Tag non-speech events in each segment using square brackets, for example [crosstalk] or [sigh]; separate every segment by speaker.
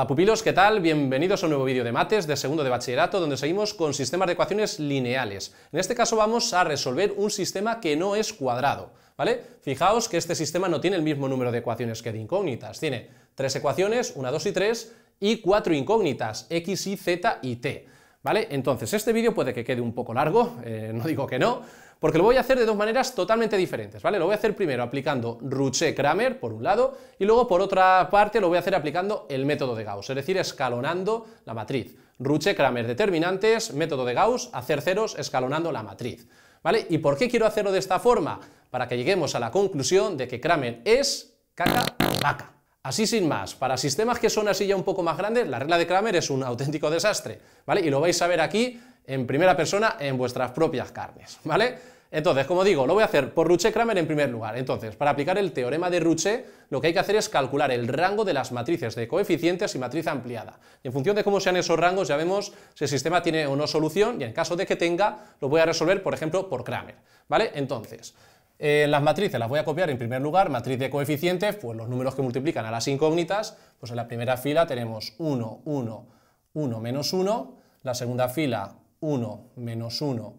Speaker 1: Hola pupilos, ¿qué tal? Bienvenidos a un nuevo vídeo de mates de segundo de bachillerato donde seguimos con sistemas de ecuaciones lineales. En este caso vamos a resolver un sistema que no es cuadrado, ¿vale? Fijaos que este sistema no tiene el mismo número de ecuaciones que de incógnitas, tiene tres ecuaciones, una, dos y tres, y cuatro incógnitas, x, y, z y t, ¿vale? Entonces, este vídeo puede que quede un poco largo, eh, no digo que no, porque lo voy a hacer de dos maneras totalmente diferentes, ¿vale? Lo voy a hacer primero aplicando Ruche-Kramer por un lado y luego por otra parte lo voy a hacer aplicando el método de Gauss, es decir, escalonando la matriz. Ruche-Kramer determinantes, método de Gauss, hacer ceros escalonando la matriz. ¿Vale? ¿Y por qué quiero hacerlo de esta forma? Para que lleguemos a la conclusión de que Kramer es caca vaca. Así sin más, para sistemas que son así ya un poco más grandes, la regla de Kramer es un auténtico desastre, ¿vale? Y lo vais a ver aquí en primera persona en vuestras propias carnes, ¿vale? Entonces, como digo, lo voy a hacer por Ruche-Kramer en primer lugar. Entonces, para aplicar el teorema de Ruche, lo que hay que hacer es calcular el rango de las matrices de coeficientes y matriz ampliada. Y en función de cómo sean esos rangos, ya vemos si el sistema tiene o no solución, y en caso de que tenga, lo voy a resolver, por ejemplo, por Kramer. ¿Vale? Entonces, eh, las matrices las voy a copiar en primer lugar, matriz de coeficientes, pues los números que multiplican a las incógnitas, pues en la primera fila tenemos 1, 1, 1, menos 1, la segunda fila 1, menos 1,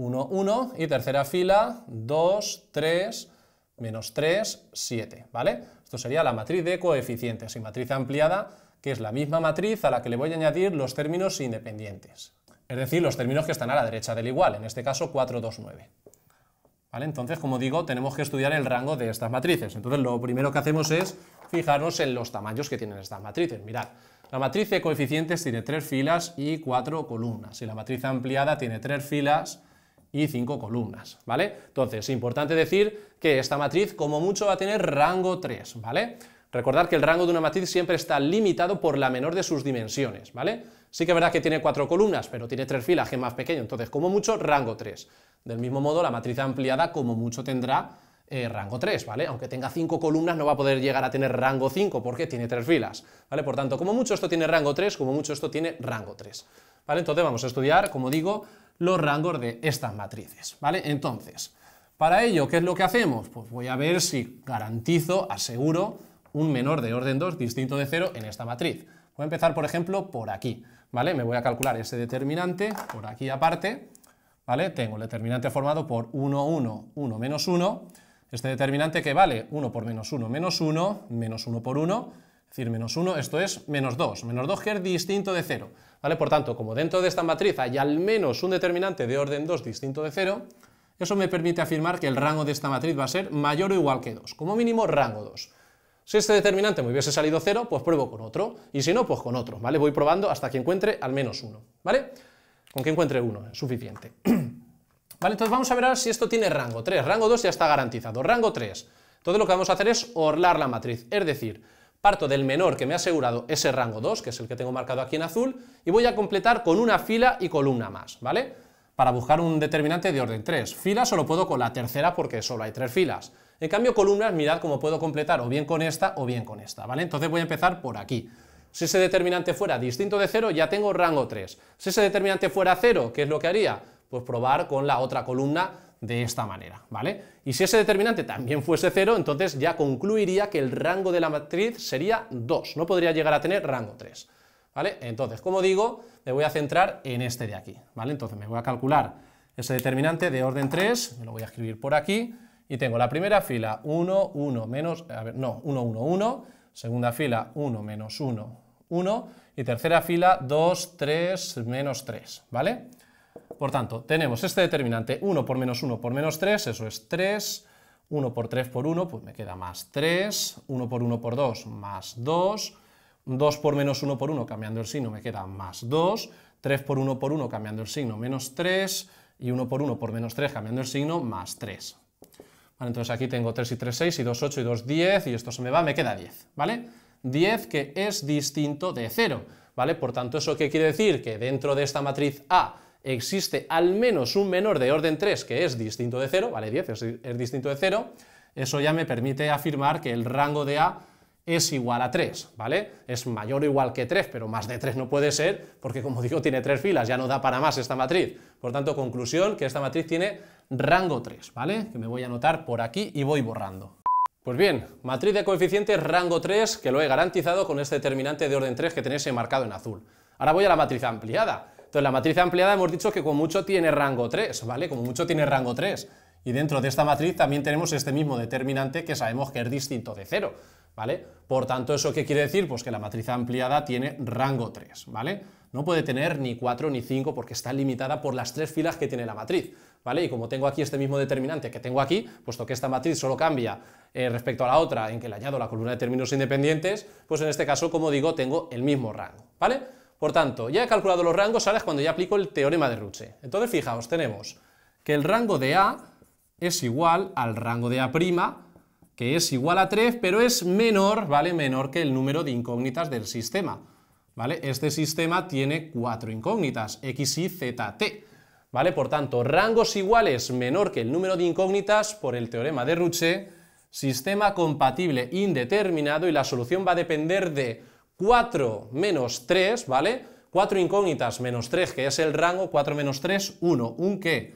Speaker 1: 1, 1 y tercera fila 2, 3, menos 3, 7, ¿vale? Esto sería la matriz de coeficientes y matriz ampliada que es la misma matriz a la que le voy a añadir los términos independientes, es decir, los términos que están a la derecha del igual, en este caso 4, 2, 9. ¿Vale? Entonces, como digo, tenemos que estudiar el rango de estas matrices. Entonces, lo primero que hacemos es fijarnos en los tamaños que tienen estas matrices. Mirad, la matriz de coeficientes tiene tres filas y cuatro columnas, y la matriz ampliada tiene tres filas y cinco columnas, ¿vale? Entonces, es importante decir que esta matriz como mucho va a tener rango 3, ¿vale? Recordad que el rango de una matriz siempre está limitado por la menor de sus dimensiones, ¿vale? Sí que es verdad que tiene cuatro columnas, pero tiene tres filas, que es más pequeño, entonces como mucho rango 3. Del mismo modo, la matriz ampliada como mucho tendrá eh, rango 3, ¿vale? Aunque tenga cinco columnas no va a poder llegar a tener rango 5 porque tiene tres filas, ¿vale? Por tanto, como mucho esto tiene rango 3, como mucho esto tiene rango 3, ¿vale? Entonces vamos a estudiar, como digo, los rangos de estas matrices, ¿vale? Entonces, para ello, ¿qué es lo que hacemos? Pues voy a ver si garantizo, aseguro, un menor de orden 2 distinto de 0 en esta matriz. Voy a empezar, por ejemplo, por aquí, ¿vale? Me voy a calcular ese determinante por aquí aparte, ¿vale? Tengo el determinante formado por 1, 1, 1, menos 1, este determinante que vale 1 por menos 1, menos 1, menos 1 por 1, es decir, menos 1, esto es menos 2, menos 2 que es distinto de 0. ¿Vale? Por tanto, como dentro de esta matriz hay al menos un determinante de orden 2 distinto de 0, eso me permite afirmar que el rango de esta matriz va a ser mayor o igual que 2, como mínimo rango 2. Si este determinante me hubiese salido 0, pues pruebo con otro, y si no, pues con otro, ¿vale? Voy probando hasta que encuentre al menos 1, ¿vale? Con que encuentre 1 es suficiente. [clears throat] ¿Vale? Entonces vamos a ver si esto tiene rango 3. Rango 2 ya está garantizado. Rango 3. Entonces lo que vamos a hacer es orlar la matriz, es decir, Parto del menor que me ha asegurado ese rango 2, que es el que tengo marcado aquí en azul, y voy a completar con una fila y columna más, ¿vale? Para buscar un determinante de orden 3. Fila solo puedo con la tercera porque solo hay tres filas. En cambio, columnas, mirad cómo puedo completar o bien con esta o bien con esta, ¿vale? Entonces voy a empezar por aquí. Si ese determinante fuera distinto de 0, ya tengo rango 3. Si ese determinante fuera 0, ¿qué es lo que haría? Pues probar con la otra columna de esta manera, ¿vale? Y si ese determinante también fuese 0, entonces ya concluiría que el rango de la matriz sería 2, no podría llegar a tener rango 3, ¿vale? Entonces, como digo, me voy a centrar en este de aquí, ¿vale? Entonces me voy a calcular ese determinante de orden 3, me lo voy a escribir por aquí, y tengo la primera fila 1, 1, menos, a ver, no, 1, 1, 1, segunda fila 1, menos 1, 1, y tercera fila 2, 3, menos 3, ¿vale? Por tanto, tenemos este determinante 1 por menos 1 por menos 3, eso es 3, 1 por 3 por 1, pues me queda más 3, 1 por 1 por 2, más 2, 2 por menos 1 por 1, cambiando el signo, me queda más 2, 3 por 1 por 1, cambiando el signo, menos 3, y 1 por 1 por menos 3, cambiando el signo, más 3. entonces aquí tengo 3 y 3, 6, y 2, 8, y 2, 10, y esto se me va, me queda 10, ¿vale? 10 que es distinto de 0, ¿vale? Por tanto, ¿eso qué quiere decir? Que dentro de esta matriz A existe al menos un menor de orden 3 que es distinto de 0, vale, 10 es, distinto de 0, eso ya me permite afirmar que el rango de A es igual a 3, ¿vale? Es mayor o igual que 3, pero más de 3 no puede ser, porque como digo, tiene 3 filas, ya no da para más esta matriz. Por tanto, conclusión, que esta matriz tiene rango 3, ¿vale? Que me voy a anotar por aquí y voy borrando. Pues bien, matriz de coeficientes rango 3, que lo he garantizado con este determinante de orden 3 que tenéis marcado en azul. Ahora voy a la matriz ampliada. Entonces la matriz ampliada hemos dicho que como mucho tiene rango 3, ¿vale? Como mucho tiene rango 3. Y dentro de esta matriz también tenemos este mismo determinante que sabemos que es distinto de 0, ¿vale? Por tanto, ¿eso qué quiere decir? Pues que la matriz ampliada tiene rango 3, ¿vale? No puede tener ni 4 ni 5 porque está limitada por las tres filas que tiene la matriz, ¿vale? Y como tengo aquí este mismo determinante que tengo aquí, puesto que esta matriz solo cambia eh, respecto a la otra en que le añado la columna de términos independientes, pues en este caso, como digo, tengo el mismo rango, ¿vale? Por tanto, ya he calculado los rangos, ahora es cuando ya aplico el teorema de Ruche. Entonces, fijaos, tenemos que el rango de A es igual al rango de A', que es igual a 3, pero es menor, ¿vale? Menor que el número de incógnitas del sistema, ¿vale? Este sistema tiene cuatro incógnitas, x, y, z, t, ¿vale? Por tanto, rangos iguales menor que el número de incógnitas por el teorema de Ruche, sistema compatible indeterminado y la solución va a depender de 4 menos 3, ¿vale? 4 incógnitas menos 3, que es el rango, 4 menos 3, 1. ¿Un qué?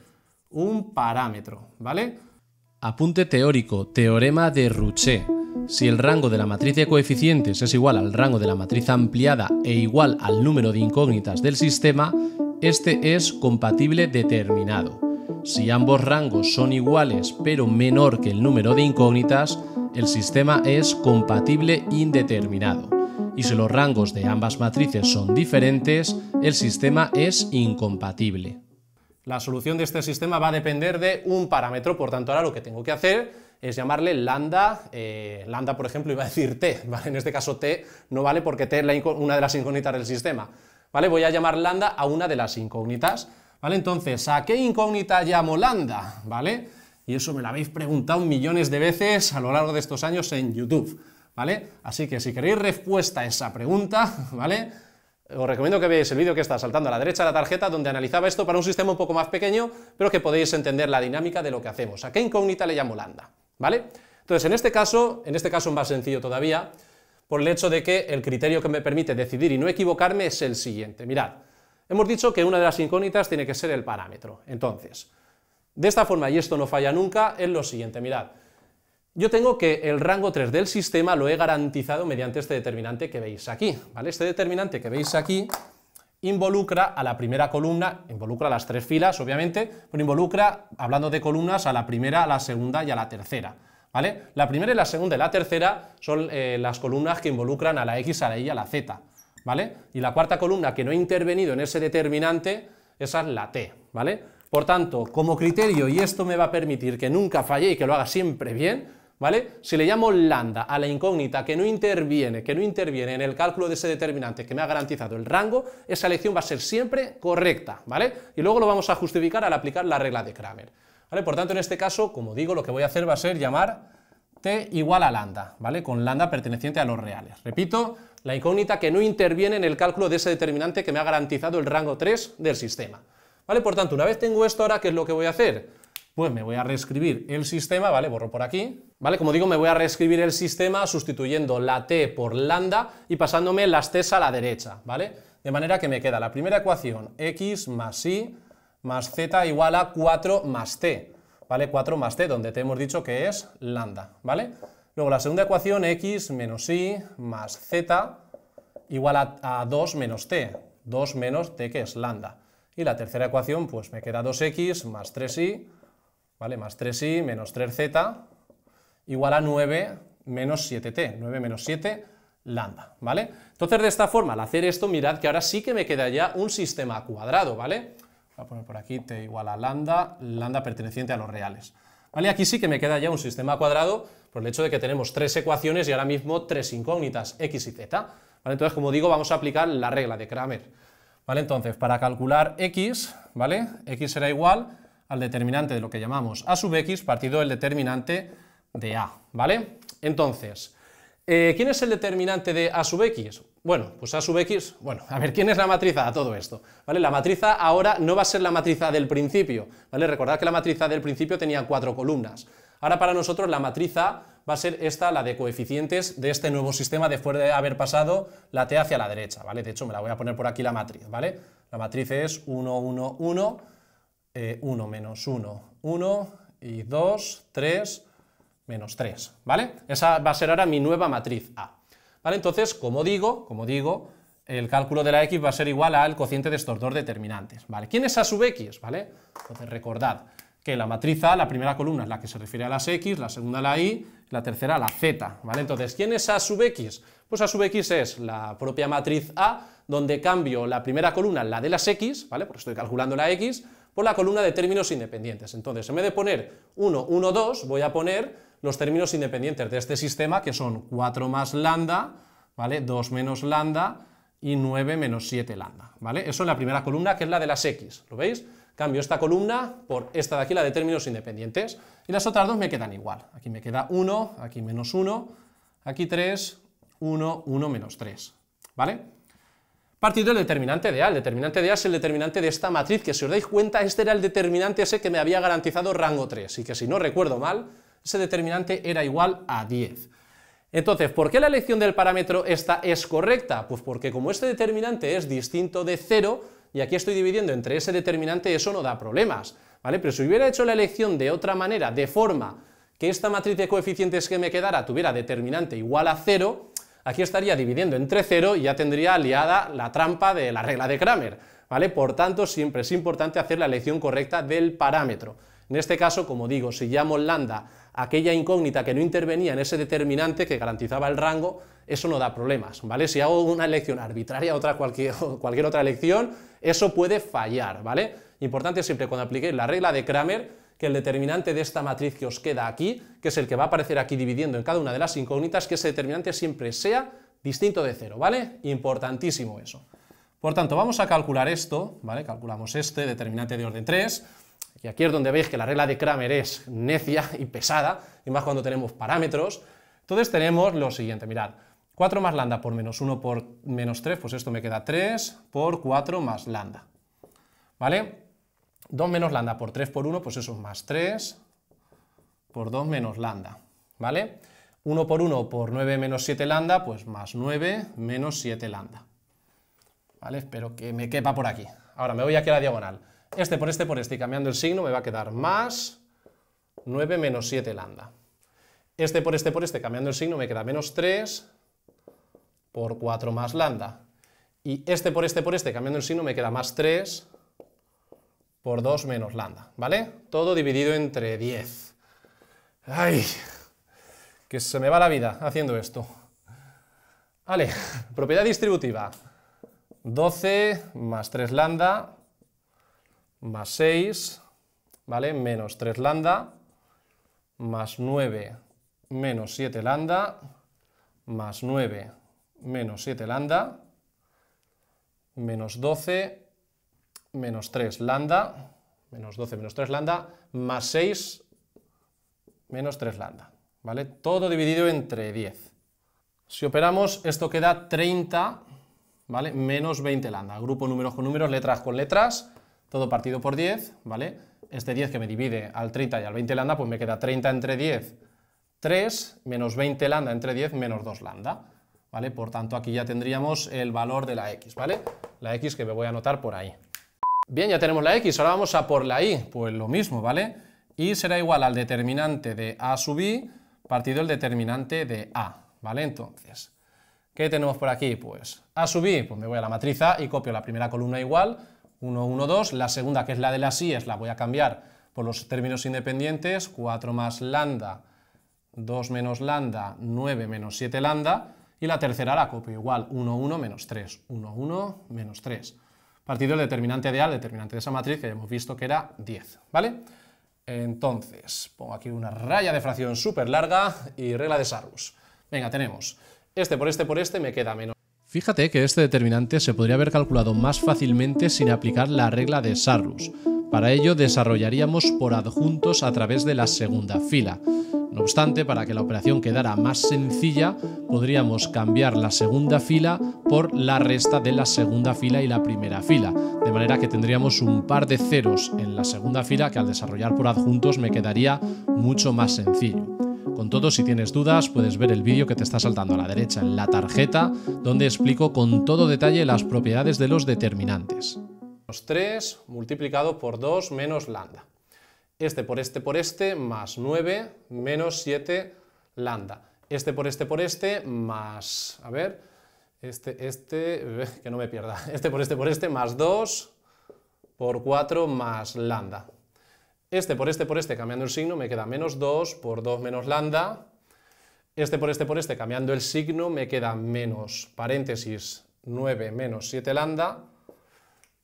Speaker 1: Un parámetro, ¿vale? Apunte teórico, teorema de Rouché. Si el rango de la matriz de coeficientes es igual al rango de la matriz ampliada e igual al número de incógnitas del sistema, este es compatible determinado. Si ambos rangos son iguales pero menor que el número de incógnitas, el sistema es compatible indeterminado y si los rangos de ambas matrices son diferentes, el sistema es incompatible. La solución de este sistema va a depender de un parámetro, por tanto ahora lo que tengo que hacer es llamarle lambda, eh, lambda por ejemplo iba a decir t, [laughs] ¿vale? en este caso t no vale porque t es una de las incógnitas del sistema, ¿vale? voy a llamar lambda a una de las incógnitas, ¿vale? entonces ¿a qué incógnita llamo lambda? ¿vale? Y eso me lo habéis preguntado millones de veces a lo largo de estos años en YouTube. ¿vale? Así que si queréis respuesta a esa pregunta, [laughs] ¿vale? Os recomiendo que veáis el vídeo que está saltando a la derecha de la tarjeta, donde analizaba esto para un sistema un poco más pequeño, pero que podéis entender la dinámica de lo que hacemos. ¿A qué incógnita le llamo lambda? ¿Vale? Entonces, en este caso, en este caso más sencillo todavía, por el hecho de que el criterio que me permite decidir y no equivocarme es el siguiente. Mirad, hemos dicho que una de las incógnitas tiene que ser el parámetro. Entonces, de esta forma, y esto no falla nunca, es lo siguiente, mirad. Yo tengo que el rango 3 del sistema lo he garantizado mediante este determinante que veis aquí, ¿vale? Este determinante que veis aquí involucra a la primera columna, involucra a las tres filas, obviamente, pero involucra, hablando de columnas, a la primera, a la segunda y a la tercera. ¿Vale? La primera y la segunda y la tercera son eh, las columnas que involucran a la X, a la Y, a la Z. ¿Vale? Y la cuarta columna que no he intervenido en ese determinante, esa es la T. ¿Vale? Por tanto, como criterio, y esto me va a permitir que nunca falle y que lo haga siempre bien, ¿Vale? Si le llamo lambda a la incógnita que no interviene, que no interviene en el cálculo de ese determinante que me ha garantizado el rango, esa elección va a ser siempre correcta, ¿vale? Y luego lo vamos a justificar al aplicar la regla de Kramer. ¿Vale? Por tanto, en este caso, como digo, lo que voy a hacer va a ser llamar t igual a lambda, ¿vale? Con lambda perteneciente a los reales. Repito, la incógnita que no interviene en el cálculo de ese determinante que me ha garantizado el rango 3 del sistema. ¿Vale? Por tanto, una vez tengo esto, ahora, ¿qué es lo que voy a hacer? pues me voy a reescribir el sistema, ¿vale? Borro por aquí, ¿vale? Como digo, me voy a reescribir el sistema sustituyendo la t por lambda y pasándome las t's a la derecha, ¿vale? De manera que me queda la primera ecuación, x más y más z igual a 4 más t, ¿vale? 4 más t, donde te hemos dicho que es lambda, ¿vale? Luego la segunda ecuación, x menos y más z igual a, 2 menos t, 2 menos t que es lambda. Y la tercera ecuación, pues me queda 2x más 3y ¿vale? Más 3 y menos 3z igual a 9 menos 7t, 9 menos 7 lambda, ¿vale? Entonces, de esta forma, al hacer esto, mirad que ahora sí que me queda ya un sistema cuadrado, ¿vale? Voy a poner por aquí t igual a lambda, lambda perteneciente a los reales. ¿Vale? Aquí sí que me queda ya un sistema cuadrado por el hecho de que tenemos tres ecuaciones y ahora mismo tres incógnitas, x y z. ¿Vale? Entonces, como digo, vamos a aplicar la regla de Kramer. ¿Vale? Entonces, para calcular x, ¿vale? x será igual al determinante de lo que llamamos A sub x partido el determinante de A, ¿vale? Entonces, eh, ¿quién es el determinante de A sub x? Bueno, pues A sub x, bueno, a ver, ¿quién es la matriz A? Todo esto, ¿vale? La matriz ahora no va a ser la matriz del principio, ¿vale? Recordad que la matriz del principio tenía cuatro columnas. Ahora para nosotros la matriz A va a ser esta, la de coeficientes de este nuevo sistema después de haber pasado la T hacia la derecha, ¿vale? De hecho, me la voy a poner por aquí la matriz, ¿vale? La matriz es 1, 1, 1, 1 eh, menos 1, 1 y 2, 3, menos 3, ¿vale? Esa va a ser ahora mi nueva matriz A, ¿vale? Entonces, como digo, como digo, el cálculo de la x va a ser igual al cociente de estos dos determinantes, ¿vale? ¿Quién es A sub x? ¿Vale? Entonces, recordad que la matriz A, la primera columna es la que se refiere a las x, la segunda a la y, la tercera a la z, ¿vale? Entonces, ¿quién es A sub x? Pues A sub x es la propia matriz A, donde cambio la primera columna, la de las x, ¿vale? Porque estoy calculando la x, por la columna de términos independientes. Entonces, en vez de poner 1, 1, 2, voy a poner los términos independientes de este sistema, que son 4 más lambda, ¿vale? 2 menos lambda y 9 menos 7 lambda, ¿vale? Eso es la primera columna, que es la de las x, ¿lo veis? Cambio esta columna por esta de aquí, la de términos independientes, y las otras dos me quedan igual. Aquí me queda 1, aquí menos 1, aquí 3, 1, 1 menos 3, ¿vale? partido el determinante de A. El determinante de A es el determinante de esta matriz, que si os dais cuenta, este era el determinante ese que me había garantizado rango 3, y que si no recuerdo mal, ese determinante era igual a 10. Entonces, ¿por qué la elección del parámetro esta es correcta? Pues porque como este determinante es distinto de 0, y aquí estoy dividiendo entre ese determinante, eso no da problemas, ¿vale? Pero si hubiera hecho la elección de otra manera, de forma que esta matriz de coeficientes que me quedara tuviera determinante igual a 0, Aquí estaría dividiendo entre 0 y ya tendría aliada la trampa de la regla de Kramer, ¿vale? Por tanto, siempre es importante hacer la elección correcta del parámetro. En este caso, como digo, si llamo lambda aquella incógnita que no intervenía en ese determinante que garantizaba el rango, eso no da problemas, ¿vale? Si hago una elección arbitraria, otra cualquier, [laughs] otra elección, eso puede fallar, ¿vale? Importante siempre cuando apliquéis la regla de Kramer, que el determinante de esta matriz que os queda aquí, que es el que va a aparecer aquí dividiendo en cada una de las incógnitas, que ese determinante siempre sea distinto de cero, ¿vale? Importantísimo eso. Por tanto, vamos a calcular esto, ¿vale? Calculamos este determinante de orden 3, y aquí es donde veis que la regla de Kramer es necia y pesada, y más cuando tenemos parámetros. Entonces tenemos lo siguiente, mirad, 4 más lambda por menos 1 por menos 3, pues esto me queda 3 por 4 más lambda, ¿vale? 2 menos lambda por 3 por 1, pues eso es más 3 por 2 menos lambda, ¿vale? 1 por 1 por 9 menos 7 lambda, pues más 9 menos 7 lambda. ¿Vale? Espero que me quepa por aquí. Ahora me voy aquí a la diagonal. Este por este por este y cambiando el signo me va a quedar más 9 menos 7 lambda. Este por este por este cambiando el signo me queda menos 3 por 4 más lambda. Y este por este por este cambiando el signo me queda más 3 por 2 menos lambda, ¿vale? Todo dividido entre 10. ¡Ay! Que se me va la vida haciendo esto. Vale, [laughs] propiedad distributiva. 12 más 3 lambda más 6, ¿vale? Menos 3 lambda más 9 menos 7 lambda más 9 menos 7 lambda menos 12 menos 3 lambda, menos 12 menos 3 lambda, más 6 menos 3 lambda, ¿vale? Todo dividido entre 10. Si operamos, esto queda 30, ¿vale? Menos 20 lambda, grupo números con números, letras con letras, todo partido por 10, ¿vale? Este 10 que me divide al 30 y al 20 lambda, pues me queda 30 entre 10, 3, menos 20 lambda entre 10, menos 2 lambda, ¿vale? Por tanto, aquí ya tendríamos el valor de la x, ¿vale? La x que me voy a anotar por ahí. Bien, ya tenemos la x, ahora vamos a por la y, pues lo mismo, ¿vale? Y será igual al determinante de a sub i partido el determinante de a, ¿vale? Entonces, ¿qué tenemos por aquí? Pues a sub i, pues me voy a la matriz A y copio la primera columna igual, 1, 1, 2, la segunda que es la de las i, la voy a cambiar por los términos independientes, 4 más lambda, 2 menos lambda, 9 menos 7 lambda, y la tercera la copio igual, 1, 1 menos 3, 1, 1 menos 3 partido del determinante ideal, el determinante de esa matriz, que hemos visto que era 10, ¿vale? Entonces, pongo aquí una raya de fracción súper larga y regla de Sarrus. Venga, tenemos este por este por este me queda menos. Fíjate que este determinante se podría haber calculado más fácilmente sin aplicar la regla de Sarrus. Para ello desarrollaríamos por adjuntos a través de la segunda fila. No obstante, para que la operación quedara más sencilla, podríamos cambiar la segunda fila por la resta de la segunda fila y la primera fila, de manera que tendríamos un par de ceros en la segunda fila que al desarrollar por adjuntos me quedaría mucho más sencillo. Con todo, si tienes dudas, puedes ver el vídeo que te está saltando a la derecha en la tarjeta, donde explico con todo detalle las propiedades de los determinantes. 3 multiplicado por 2 menos lambda. Este por este por este, más 9, menos 7 lambda. Este por este por este, más, a ver, este, este, que no me pierda. Este por este por este, más 2, por 4, más lambda. Este por este por este, cambiando el signo, me queda menos 2 por 2 menos lambda. Este por este por este, cambiando el signo, me queda menos paréntesis 9 menos 7 lambda.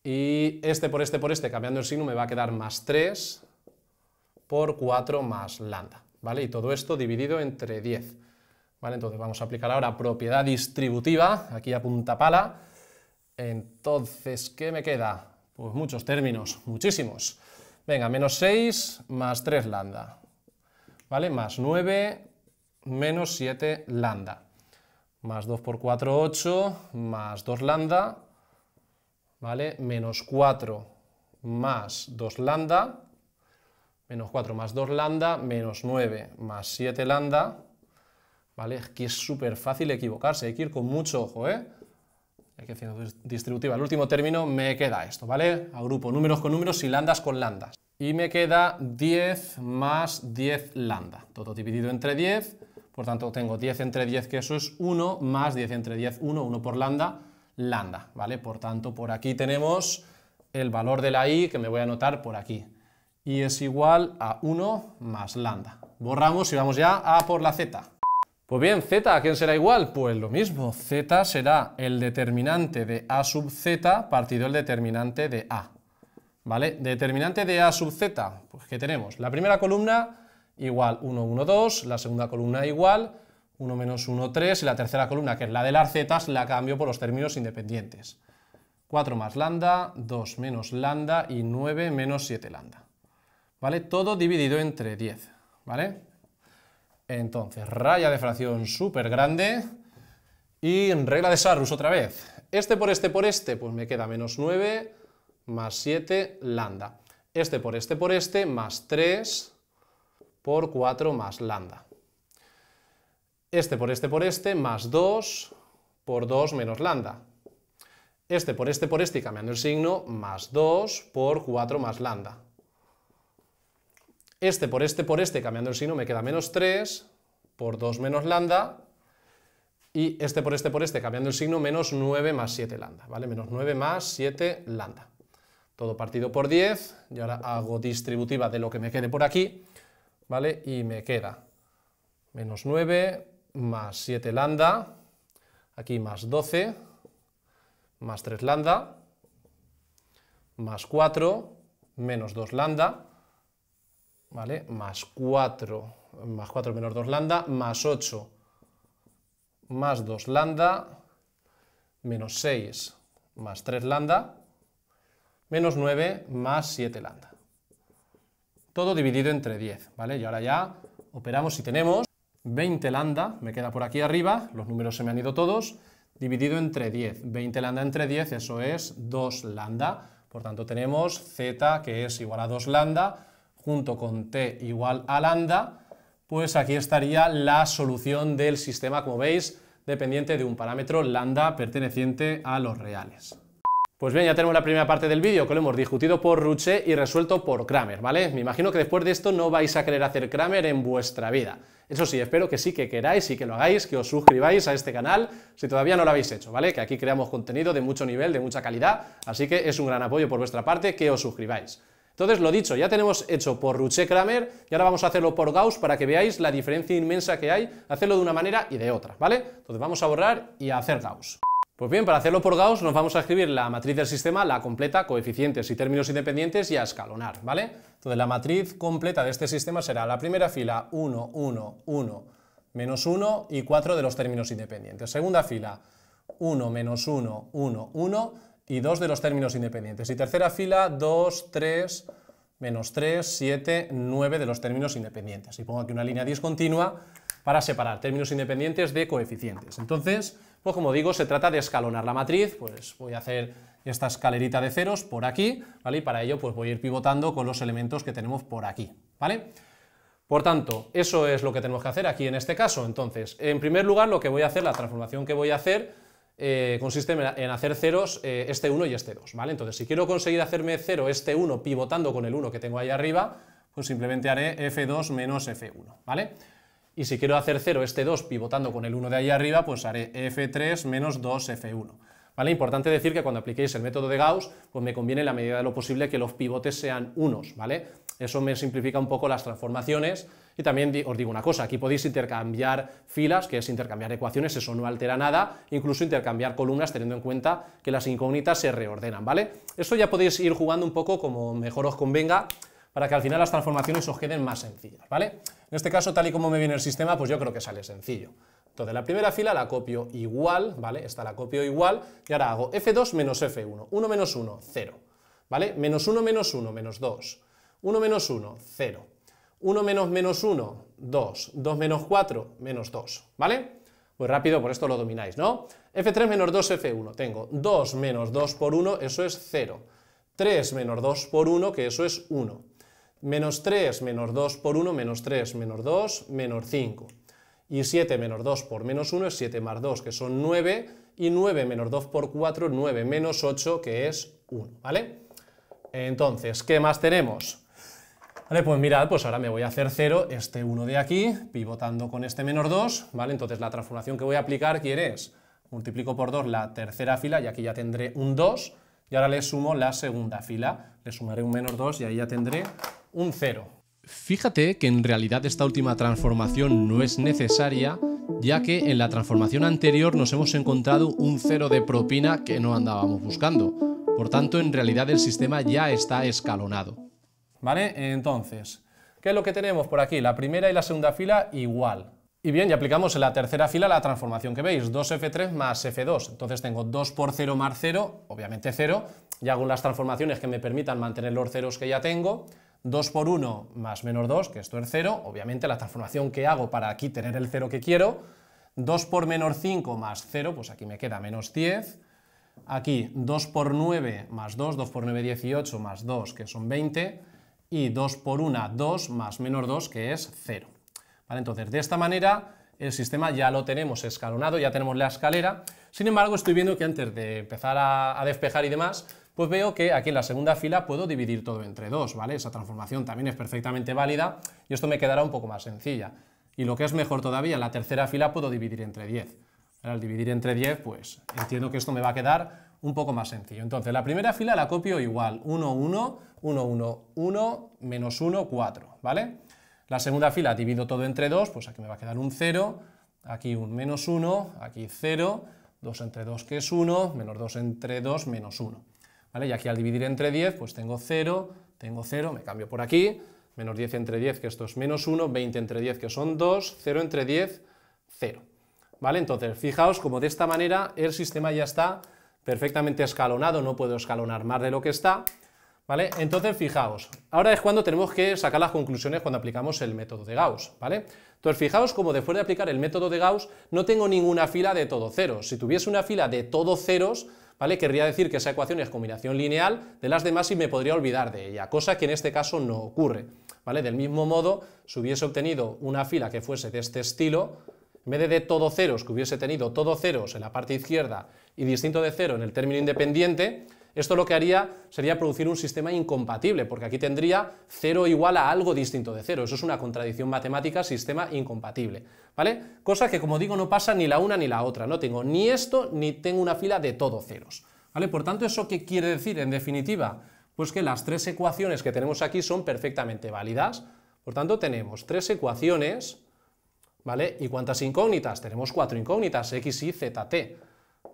Speaker 1: Y este por este por este, cambiando el signo, me va a quedar más 3 por 4 más lambda, ¿vale? Y todo esto dividido entre 10, ¿vale? Entonces vamos a aplicar ahora propiedad distributiva, aquí a punta pala. Entonces, ¿qué me queda? Pues muchos términos, muchísimos. Venga, menos 6 más 3 lambda, ¿vale? Más 9 menos 7 lambda. Más 2 por 4, 8, más 2 lambda, ¿vale? Menos 4 más 2 lambda, Menos 4 más 2 lambda, menos 9 más 7 lambda. ¿Vale? Aquí es súper fácil equivocarse, hay que ir con mucho ojo, ¿eh? Hay que hacer distributiva. El último término me queda esto, ¿vale? Agrupo números con números y lambdas con lambdas. Y me queda 10 más 10 lambda. Todo dividido entre 10, por tanto tengo 10 entre 10, que eso es 1, más 10 entre 10, 1, 1 por lambda, lambda, ¿vale? Por tanto, por aquí tenemos el valor de la i que me voy a anotar por aquí y es igual a 1 más lambda. Borramos y vamos ya a por la z. Pues bien, z, ¿a quién será igual? Pues lo mismo, z será el determinante de a sub z partido el determinante de a. ¿Vale? Determinante de a sub z, pues ¿qué tenemos? La primera columna igual 1, 1, 2, la segunda columna igual 1 menos 1, 3 y la tercera columna, que es la de las zetas, la cambio por los términos independientes. 4 más lambda, 2 menos lambda y 9 menos 7 lambda. ¿vale? Todo dividido entre 10, ¿vale? Entonces, raya de fracción súper grande y regla de Sarrus otra vez. Este por este por este, pues me queda menos 9 más 7 lambda. Este por este por este más 3 por 4 más lambda. Este por este por este más 2 por 2 menos lambda. Este por este por este, cambiando el signo, más 2 por 4 más lambda. Este por este por este, cambiando el signo, me queda menos 3 por 2 menos lambda. Y este por este por este, cambiando el signo, menos 9 más 7 lambda, ¿vale? Menos 9 más 7 lambda. Todo partido por 10, y ahora hago distributiva de lo que me quede por aquí, ¿vale? Y me queda menos 9 más 7 lambda, aquí más 12, más 3 lambda, más 4, menos 2 lambda, más 4, más 4 menos 2 lambda, más 8, más 2 lambda, menos 6, más 3 lambda, menos 9, más 7 lambda. Todo dividido entre 10, ¿vale? Y ahora ya operamos y tenemos 20 lambda, me queda por aquí arriba, los números se me han ido todos, dividido entre 10. 20 lambda entre 10, eso es 2 lambda. Por tanto, tenemos z que es igual a 2 lambda junto con t igual a lambda, pues aquí estaría la solución del sistema, como veis, dependiente de un parámetro lambda perteneciente a los reales. Pues bien, ya tenemos la primera parte del vídeo, que lo hemos discutido por Ruche y resuelto por Kramer, ¿vale? Me imagino que después de esto no vais a querer hacer Kramer en vuestra vida. Eso sí, espero que sí que queráis y que lo hagáis, que os suscribáis a este canal si todavía no lo habéis hecho, ¿vale? Que aquí creamos contenido de mucho nivel, de mucha calidad, así que es un gran apoyo por vuestra parte que os suscribáis. Entonces, lo dicho, ya tenemos hecho por Ruche-Kramer y ahora vamos a hacerlo por Gauss para que veáis la diferencia inmensa que hay, hacerlo de una manera y de otra, ¿vale? Entonces vamos a borrar y a hacer Gauss. Pues bien, para hacerlo por Gauss nos vamos a escribir la matriz del sistema, la completa, coeficientes y términos independientes y a escalonar, ¿vale? Entonces la matriz completa de este sistema será la primera fila 1, 1, 1, menos 1 y 4 de los términos independientes. Segunda fila 1, menos 1, 1, 1, y dos de los términos independientes. Y tercera fila, 2, 3, menos 3, 7, 9 de los términos independientes. Y pongo aquí una línea discontinua para separar términos independientes de coeficientes. Entonces, pues como digo, se trata de escalonar la matriz, pues voy a hacer esta escalerita de ceros por aquí, ¿vale? Y para ello pues voy a ir pivotando con los elementos que tenemos por aquí, ¿vale? Por tanto, eso es lo que tenemos que hacer aquí en este caso. Entonces, en primer lugar, lo que voy a hacer, la transformación que voy a hacer, eh, consiste en hacer ceros eh, este 1 y este 2, ¿vale? Entonces, si quiero conseguir hacerme 0 este 1 pivotando con el 1 que tengo ahí arriba, pues simplemente haré F2 menos F1, ¿vale? Y si quiero hacer 0 este 2 pivotando con el 1 de ahí arriba, pues haré F3 menos 2F1. ¿Vale? Importante decir que cuando apliquéis el método de Gauss, pues me conviene en la medida de lo posible que los pivotes sean unos, ¿vale? Eso me simplifica un poco las transformaciones. Y también os digo una cosa, aquí podéis intercambiar filas, que es intercambiar ecuaciones, eso no altera nada, incluso intercambiar columnas teniendo en cuenta que las incógnitas se reordenan, ¿vale? Esto ya podéis ir jugando un poco como mejor os convenga, para que al final las transformaciones os queden más sencillas, ¿vale? En este caso, tal y como me viene el sistema, pues yo creo que sale sencillo. Entonces, la primera fila la copio igual, ¿vale? Esta la copio igual, y ahora hago F2 menos F1, 1 menos 1, 0, ¿vale? Menos 1 menos 1, menos 2, 1 menos 1, 0. 1 menos menos 1, 2. 2 menos 4, menos 2, ¿vale? Muy rápido, por esto lo domináis, ¿no? F3 menos 2, F1. Tengo 2 menos 2 por 1, eso es 0. 3 menos 2 por 1, que eso es 1. Menos 3 menos 2 por 1, menos 3 menos 2, menos 5. Y 7 menos 2 por menos 1 es 7 más 2, que son 9. Y 9 menos 2 por 4, 9 menos 8, que es 1, ¿vale? Entonces, ¿qué más tenemos? Vale, pues mirad, pues ahora me voy a hacer 0 este 1 de aquí, pivotando con este menos 2, ¿vale? Entonces la transformación que voy a aplicar, ¿quién es? Multiplico por 2 la tercera fila y aquí ya tendré un 2, y ahora le sumo la segunda fila, le sumaré un menos 2 y ahí ya tendré un 0. Fíjate que en realidad esta última transformación no es necesaria, ya que en la transformación anterior nos hemos encontrado un 0 de propina que no andábamos buscando. Por tanto, en realidad el sistema ya está escalonado. ¿Vale? Entonces, ¿qué es lo que tenemos por aquí? La primera y la segunda fila igual. Y bien, ya aplicamos en la tercera fila la transformación que veis, 2F3 más F2. Entonces tengo 2 por 0 más 0, obviamente 0, y hago las transformaciones que me permitan mantener los ceros que ya tengo. 2 por 1 más menos 2, que esto es 0, obviamente la transformación que hago para aquí tener el 0 que quiero. 2 por menos 5 más 0, pues aquí me queda menos 10. Aquí 2 por 9 más 2, 2 por 9 18 más 2, que son 20 y 2 por 1, 2 más menos 2, que es 0. ¿Vale? Entonces, de esta manera el sistema ya lo tenemos escalonado, ya tenemos la escalera. Sin embargo, estoy viendo que antes de empezar a, despejar y demás, pues veo que aquí en la segunda fila puedo dividir todo entre 2, ¿vale? Esa transformación también es perfectamente válida y esto me quedará un poco más sencilla. Y lo que es mejor todavía, en la tercera fila puedo dividir entre 10. Al dividir entre 10, pues entiendo que esto me va a quedar un poco más sencillo. Entonces, la primera fila la copio igual, 1, 1, 1, 1, 1, menos 1, 4, ¿vale? La segunda fila divido todo entre 2, pues aquí me va a quedar un 0, aquí un menos 1, aquí 0, 2 entre 2 que es 1, menos 2 entre 2, menos 1. ¿Vale? Y aquí al dividir entre 10, pues tengo 0, tengo 0, me cambio por aquí, menos 10 entre 10, que esto es menos 1, 20 entre 10, que son 2, 0 entre 10, 0. ¿Vale? Entonces, fijaos como de esta manera el sistema ya está perfectamente escalonado, no puedo escalonar más de lo que está, ¿vale? Entonces, fijaos, ahora es cuando tenemos que sacar las conclusiones cuando aplicamos el método de Gauss, ¿vale? Entonces, fijaos como después de aplicar el método de Gauss no tengo ninguna fila de todo ceros. Si tuviese una fila de todo ceros, ¿vale? Querría decir que esa ecuación es combinación lineal de las demás y me podría olvidar de ella, cosa que en este caso no ocurre, ¿vale? Del mismo modo, si hubiese obtenido una fila que fuese de este estilo, en vez de, de todo ceros, que hubiese tenido todo ceros en la parte izquierda y distinto de cero en el término independiente, esto lo que haría sería producir un sistema incompatible, porque aquí tendría cero igual a algo distinto de cero. Eso es una contradicción matemática, sistema incompatible. ¿Vale? Cosa que, como digo, no pasa ni la una ni la otra. No tengo ni esto ni tengo una fila de todo ceros. ¿Vale? Por tanto, ¿eso qué quiere decir en definitiva? Pues que las tres ecuaciones que tenemos aquí son perfectamente válidas. Por tanto, tenemos tres ecuaciones, ¿vale? ¿Y cuántas incógnitas? Tenemos cuatro incógnitas, x, y, z, t.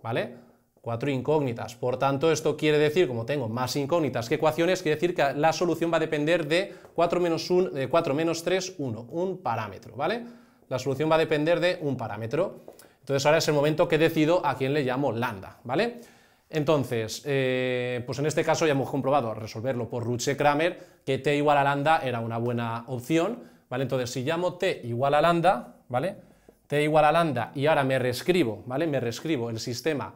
Speaker 1: ¿vale? Cuatro incógnitas. Por tanto, esto quiere decir, como tengo más incógnitas que ecuaciones, quiere decir que la solución va a depender de 4 menos, 1, de 4 menos 3, 1, un parámetro, ¿vale? La solución va a depender de un parámetro. Entonces ahora es el momento que decido a quién le llamo lambda, ¿vale? Entonces, eh, pues en este caso ya hemos comprobado, resolverlo por Ruche-Kramer, que t igual a lambda era una buena opción, ¿vale? Entonces, si llamo t igual a lambda, ¿vale? t igual a lambda y ahora me reescribo, ¿vale? Me reescribo el sistema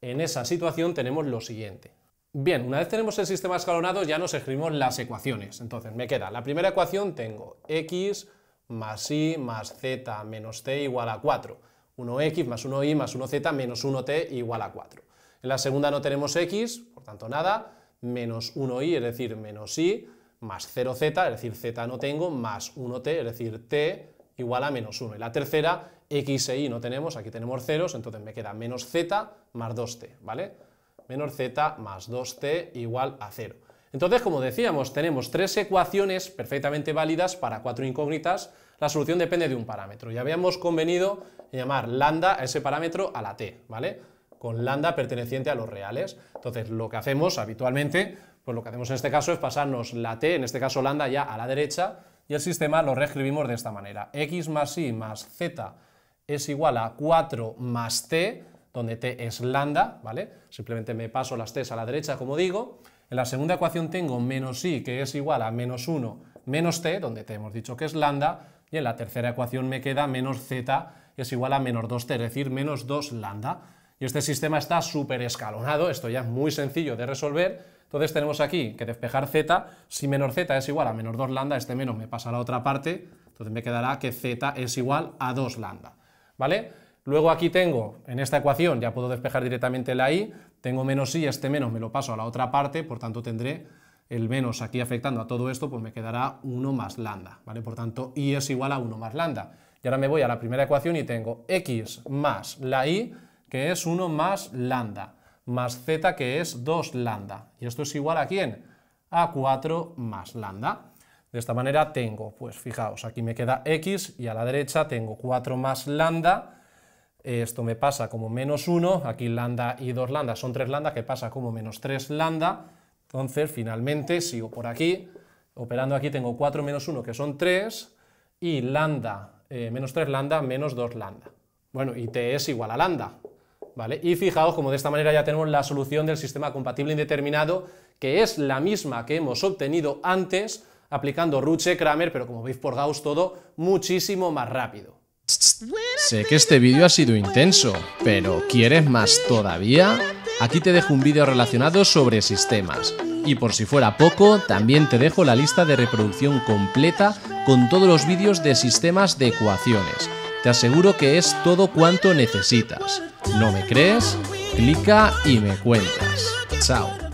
Speaker 1: en esa situación, tenemos lo siguiente. Bien, una vez tenemos el sistema escalonado ya nos escribimos las ecuaciones. Entonces me queda, la primera ecuación tengo x más y más z menos t igual a 4. 1x más 1y más 1z menos 1t igual a 4. En la segunda no tenemos x, por tanto nada, menos 1 y es decir, menos y, más 0z, es decir, z no tengo, más 1t, es decir, t igual a menos 1. Y la tercera, x e y no tenemos, aquí tenemos ceros, entonces me queda menos z más 2t, ¿vale? Menos z más 2t igual a 0. Entonces, como decíamos, tenemos tres ecuaciones perfectamente válidas para cuatro incógnitas. La solución depende de un parámetro. Ya habíamos convenido llamar lambda a ese parámetro a la t, ¿vale? Con lambda perteneciente a los reales. Entonces, lo que hacemos habitualmente, pues lo que hacemos en este caso es pasarnos la t, en este caso lambda, ya a la derecha, y el sistema lo reescribimos de esta manera. x más y más z es igual a 4 más t, donde t es lambda, ¿vale? Simplemente me paso las t a la derecha, como digo. En la segunda ecuación tengo menos y, que es igual a menos 1 menos t, donde t hemos dicho que es lambda, y en la tercera ecuación me queda menos z es igual a menos 2t, es decir, menos 2 lambda. Y este sistema está súper escalonado, esto ya es muy sencillo de resolver, entonces tenemos aquí que despejar z, si menor z es igual a menos 2 lambda, este menos me pasa a la otra parte, entonces me quedará que z es igual a 2 lambda, ¿vale? Luego aquí tengo, en esta ecuación, ya puedo despejar directamente la i, tengo menos i, este menos me lo paso a la otra parte, por tanto tendré el menos aquí afectando a todo esto, pues me quedará 1 más lambda, ¿vale? Por tanto, i es igual a 1 más lambda. Y ahora me voy a la primera ecuación y tengo x más la i, que es 1 más lambda más z que es 2 lambda. Y esto es igual a quién? A 4 más lambda. De esta manera tengo, pues fijaos, aquí me queda x y a la derecha tengo 4 más lambda. Esto me pasa como menos 1, aquí lambda y 2 lambda son 3 lambda, que pasa como menos 3 lambda. Entonces, finalmente, sigo por aquí, operando aquí tengo 4 menos 1, que son 3, y lambda, eh, menos 3 lambda, menos 2 lambda. Bueno, y t es igual a lambda, y fijaos como de esta manera ya tenemos la solución del sistema compatible indeterminado, que es la misma que hemos obtenido antes aplicando Ruche-Kramer, pero como veis por Gauss todo muchísimo más rápido. Sé que este vídeo ha sido intenso, pero ¿quieres más todavía? Aquí te dejo un vídeo relacionado sobre sistemas. Y por si fuera poco, también te dejo la lista de reproducción completa con todos los vídeos de sistemas de ecuaciones. Te aseguro que es todo cuanto necesitas. ¿No me crees? Clica y me cuentas. Chao.